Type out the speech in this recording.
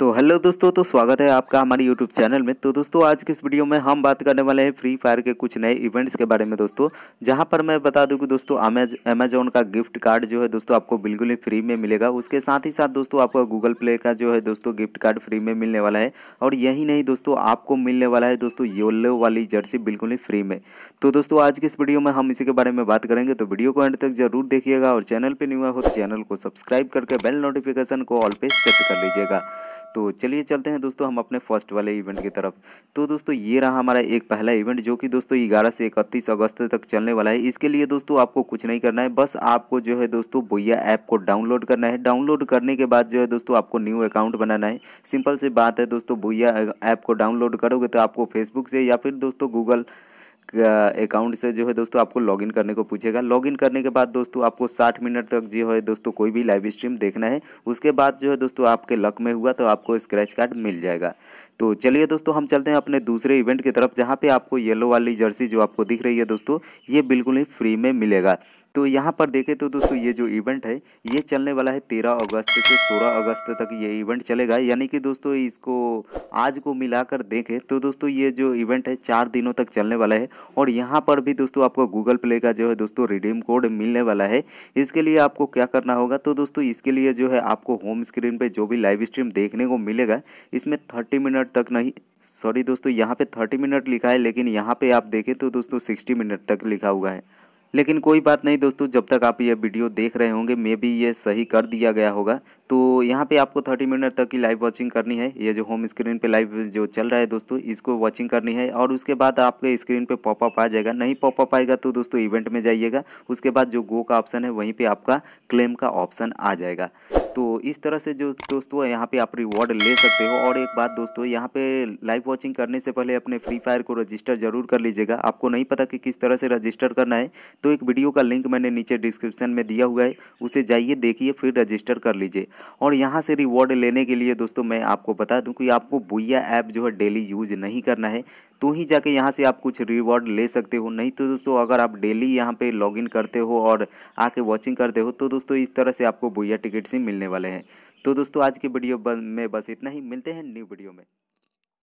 तो हेलो दोस्तों तो स्वागत है आपका हमारे यूट्यूब चैनल में तो दोस्तों आज के इस वीडियो में हम बात करने वाले हैं फ्री फायर के कुछ नए इवेंट्स के बारे में दोस्तों जहां पर मैं बता दूं कि दोस्तों अमेज अमेजोन का गिफ्ट कार्ड जो है दोस्तों आपको बिल्कुल ही फ्री में मिलेगा उसके साथ ही साथ दोस्तों आपका गूगल प्ले का जो है दोस्तों गिफ्ट कार्ड फ्री में मिलने वाला है और यही नहीं दोस्तों आपको मिलने वाला है दोस्तों येलो वाली जर्सी बिल्कुल ही फ्री में तो दोस्तों आज के इस वीडियो में हम इसी के बारे में बात करेंगे तो वीडियो को एंड तक जरूर देखिएगा और चैनल पर न्यू हो तो चैनल को सब्सक्राइब करके बेल नोटिफिकेशन को ऑल पे सेट कर लीजिएगा तो चलिए चलते हैं दोस्तों हम अपने फर्स्ट वाले इवेंट की तरफ तो दोस्तों ये रहा हमारा एक पहला इवेंट जो कि दोस्तों ग्यारह से इकतीस अगस्त तक चलने वाला है इसके लिए दोस्तों आपको कुछ नहीं करना है बस आपको जो है दोस्तों बोया ऐप को डाउनलोड करना है डाउनलोड करने के बाद जो है दोस्तों आपको न्यू अकाउंट बनाना है सिंपल सी बात है दोस्तों बोया ऐप को डाउनलोड करोगे तो आपको फेसबुक से या फिर दोस्तों गूगल अकाउंट से जो है दोस्तों आपको लॉगिन करने को पूछेगा लॉगिन करने के बाद दोस्तों आपको 60 मिनट तक जो है दोस्तों कोई भी लाइव स्ट्रीम देखना है उसके बाद जो है दोस्तों आपके लक में हुआ तो आपको स्क्रैच कार्ड मिल जाएगा तो चलिए दोस्तों हम चलते हैं अपने दूसरे इवेंट की तरफ जहाँ पे आपको येलो वाली जर्सी जो आपको दिख रही है दोस्तों ये बिल्कुल ही फ्री में मिलेगा तो यहाँ पर देखें तो दोस्तों ये जो इवेंट है ये चलने वाला है तेरह अगस्त से सोलह अगस्त तक ये इवेंट चलेगा यानी कि दोस्तों इसको आज को मिलाकर देखें तो दोस्तों ये जो इवेंट है चार दिनों तक चलने वाला है और यहाँ पर भी दोस्तों आपको गूगल प्ले का जो है दोस्तों रिडीम कोड मिलने वाला है इसके लिए आपको क्या करना होगा तो दोस्तों इसके लिए जो है आपको होम स्क्रीन पर जो भी लाइव स्ट्रीम देखने को मिलेगा इसमें थर्टी मिनट तक नहीं सॉरी दोस्तों यहाँ पे थर्टी मिनट लिखा है लेकिन यहाँ पे आप देखें तो दोस्तों सिक्सटी मिनट तक लिखा हुआ है लेकिन कोई बात नहीं दोस्तों जब तक आप ये वीडियो देख रहे होंगे मे बी ये सही कर दिया गया होगा तो यहाँ पे आपको 30 मिनट तक की लाइव वॉचिंग करनी है ये जो होम स्क्रीन पे लाइव जो चल रहा है दोस्तों इसको वॉचिंग करनी है और उसके बाद आपके स्क्रीन पे पॉपअप आ जाएगा नहीं पॉपअप आएगा तो दोस्तों इवेंट में जाइएगा उसके बाद जो गो का ऑप्शन है वहीं पर आपका क्लेम का ऑप्शन आ जाएगा तो इस तरह से जो दोस्तों यहाँ पे आप रिवॉर्ड ले सकते हो और एक बात दोस्तों यहाँ पे लाइव वॉचिंग करने से पहले अपने फ्री फायर को रजिस्टर जरूर कर लीजिएगा आपको नहीं पता कि किस तरह से रजिस्टर करना है तो एक वीडियो का लिंक मैंने नीचे डिस्क्रिप्शन में दिया हुआ है उसे जाइए देखिए फिर रजिस्टर कर लीजिए और यहाँ से रिवॉर्ड लेने के लिए दोस्तों मैं आपको बता दूँ कि आपको बुइया ऐप जो है डेली यूज नहीं करना है तो ही जाके यहाँ से आप कुछ रिवॉर्ड ले सकते हो नहीं तो दोस्तों अगर आप डेली यहाँ पे लॉगिन करते हो और आके वॉचिंग करते हो तो दोस्तों इस तरह से आपको भुया टिकट्स ही मिलने वाले हैं तो दोस्तों आज की वीडियो में बस इतना ही मिलते हैं न्यू वीडियो में